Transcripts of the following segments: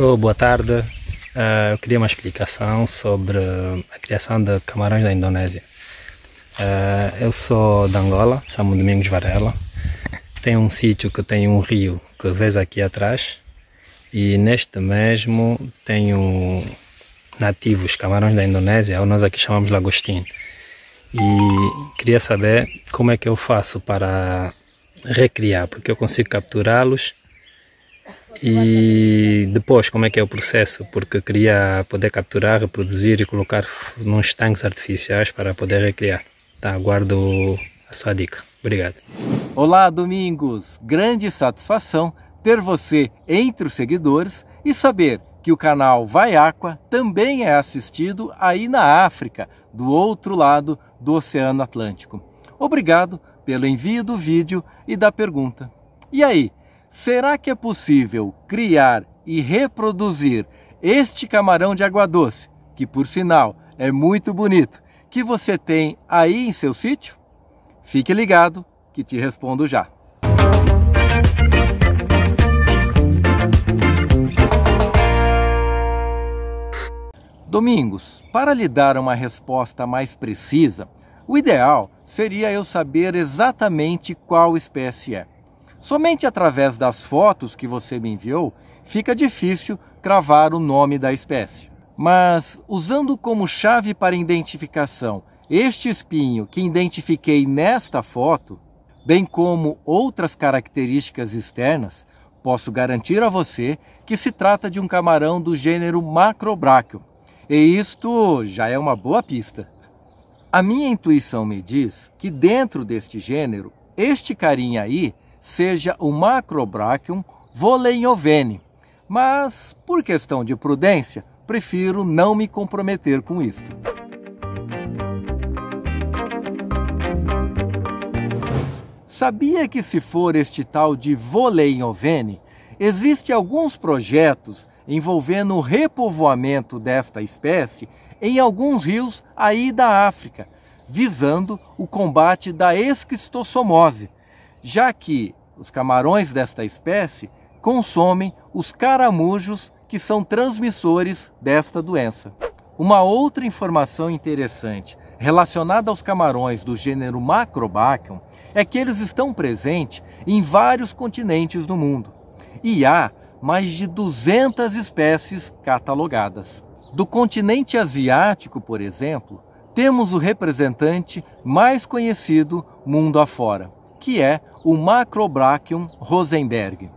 Estou, boa tarde. Uh, eu queria uma explicação sobre a criação de camarões da Indonésia. Uh, eu sou de Angola, chamo Domingos Varela. Tem um sítio que tem um rio que vês aqui atrás e neste mesmo tenho nativos camarões da Indonésia, ou nós aqui chamamos lagostim. E queria saber como é que eu faço para recriar, porque eu consigo capturá-los e depois, como é que é o processo? Porque queria poder capturar, reproduzir e colocar nos tanques artificiais para poder recriar. Tá, aguardo a sua dica. Obrigado. Olá, Domingos! Grande satisfação ter você entre os seguidores e saber que o canal Vai Aqua também é assistido aí na África, do outro lado do Oceano Atlântico. Obrigado pelo envio do vídeo e da pergunta. E aí, Será que é possível criar e reproduzir este camarão de água doce, que por sinal é muito bonito, que você tem aí em seu sítio? Fique ligado que te respondo já. Domingos, para lhe dar uma resposta mais precisa, o ideal seria eu saber exatamente qual espécie é. Somente através das fotos que você me enviou, fica difícil cravar o nome da espécie. Mas, usando como chave para identificação este espinho que identifiquei nesta foto, bem como outras características externas, posso garantir a você que se trata de um camarão do gênero Macrobráquio. E isto já é uma boa pista. A minha intuição me diz que dentro deste gênero, este carinha aí seja o Macrobrachium voleinhovene, mas por questão de prudência, prefiro não me comprometer com isto. Sabia que se for este tal de voleinhovene, existem alguns projetos envolvendo o repovoamento desta espécie em alguns rios aí da África, visando o combate da esquistossomose, já que os camarões desta espécie consomem os caramujos que são transmissores desta doença. Uma outra informação interessante relacionada aos camarões do gênero Macrobacium é que eles estão presentes em vários continentes do mundo e há mais de 200 espécies catalogadas. Do continente asiático, por exemplo, temos o representante mais conhecido mundo afora, que é o Macrobrachium Rosenberg.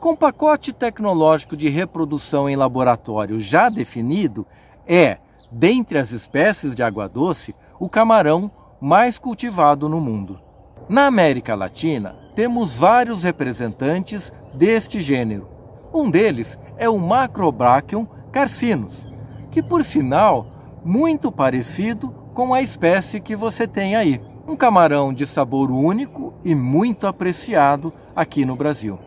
Com pacote tecnológico de reprodução em laboratório já definido, é, dentre as espécies de água-doce, o camarão mais cultivado no mundo. Na América Latina, temos vários representantes deste gênero. Um deles é o Macrobrachium carcinus, que por sinal, muito parecido com a espécie que você tem aí um camarão de sabor único e muito apreciado aqui no Brasil.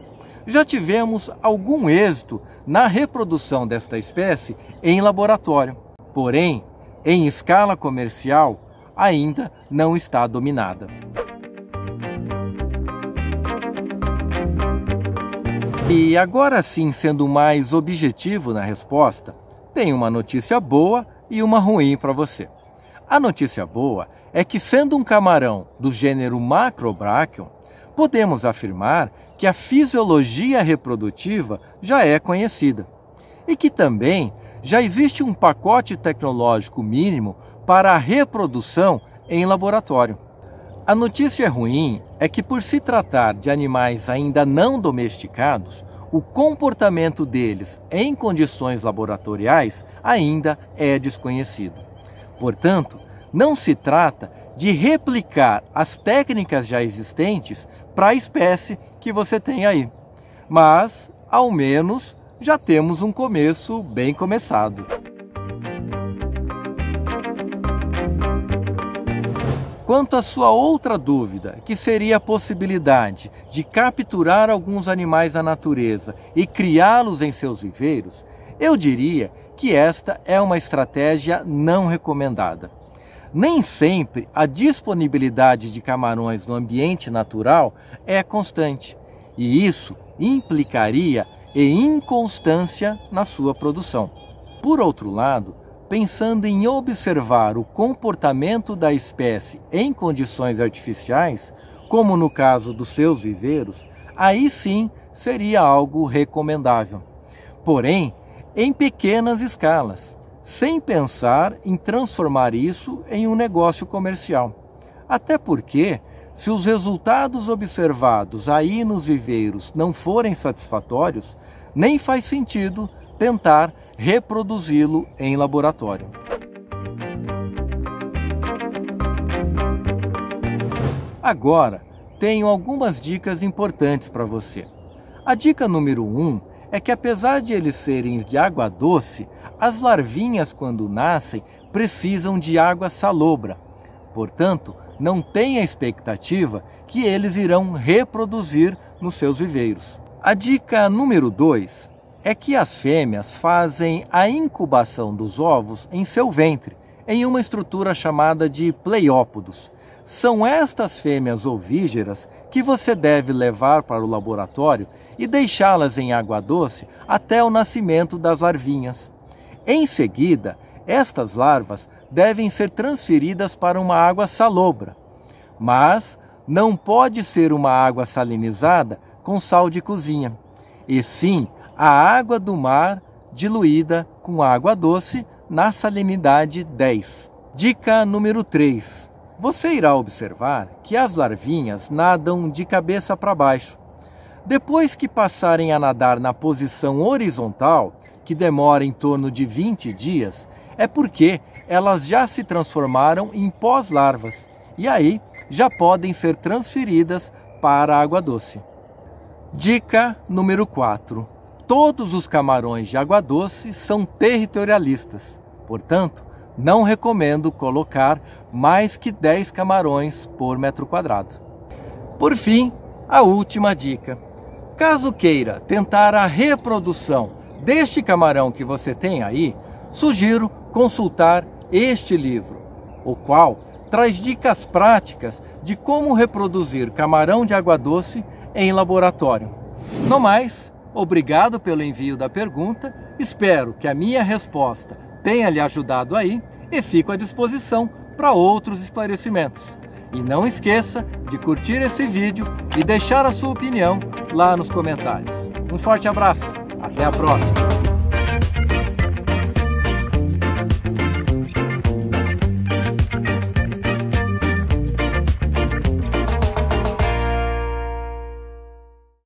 Já tivemos algum êxito na reprodução desta espécie em laboratório, porém, em escala comercial, ainda não está dominada. E agora sim, sendo mais objetivo na resposta, tem uma notícia boa e uma ruim para você. A notícia boa é que, sendo um camarão do gênero Macrobrachion, podemos afirmar que a fisiologia reprodutiva já é conhecida e que também já existe um pacote tecnológico mínimo para a reprodução em laboratório. A notícia ruim é que, por se tratar de animais ainda não domesticados, o comportamento deles em condições laboratoriais ainda é desconhecido. Portanto, não se trata de replicar as técnicas já existentes para a espécie que você tem aí. Mas, ao menos, já temos um começo bem começado. Quanto à sua outra dúvida, que seria a possibilidade de capturar alguns animais da natureza e criá-los em seus viveiros, eu diria que esta é uma estratégia não recomendada. Nem sempre a disponibilidade de camarões no ambiente natural é constante, e isso implicaria em inconstância na sua produção. Por outro lado, pensando em observar o comportamento da espécie em condições artificiais, como no caso dos seus viveiros, aí sim seria algo recomendável. Porém, em pequenas escalas, sem pensar em transformar isso em um negócio comercial. Até porque, se os resultados observados aí nos viveiros não forem satisfatórios, nem faz sentido tentar reproduzi-lo em laboratório. Agora, tenho algumas dicas importantes para você. A dica número 1 um é que apesar de eles serem de água doce, as larvinhas quando nascem precisam de água salobra. Portanto, não tem a expectativa que eles irão reproduzir nos seus viveiros. A dica número 2 é que as fêmeas fazem a incubação dos ovos em seu ventre, em uma estrutura chamada de pleiópodos. São estas fêmeas ovígeras que você deve levar para o laboratório e deixá-las em água doce até o nascimento das larvinhas. Em seguida, estas larvas devem ser transferidas para uma água salobra, mas não pode ser uma água salinizada com sal de cozinha, e sim a água do mar diluída com água doce na salinidade 10. Dica número 3 você irá observar que as larvinhas nadam de cabeça para baixo. Depois que passarem a nadar na posição horizontal, que demora em torno de 20 dias, é porque elas já se transformaram em pós-larvas e aí já podem ser transferidas para a água doce. Dica número 4. Todos os camarões de água doce são territorialistas. Portanto, não recomendo colocar mais que 10 camarões por metro quadrado. Por fim, a última dica. Caso queira tentar a reprodução deste camarão que você tem aí, sugiro consultar este livro, o qual traz dicas práticas de como reproduzir camarão de água doce em laboratório. No mais, obrigado pelo envio da pergunta, espero que a minha resposta tenha lhe ajudado aí e fico à disposição para outros esclarecimentos. E não esqueça de curtir esse vídeo e deixar a sua opinião lá nos comentários. Um forte abraço, até a próxima!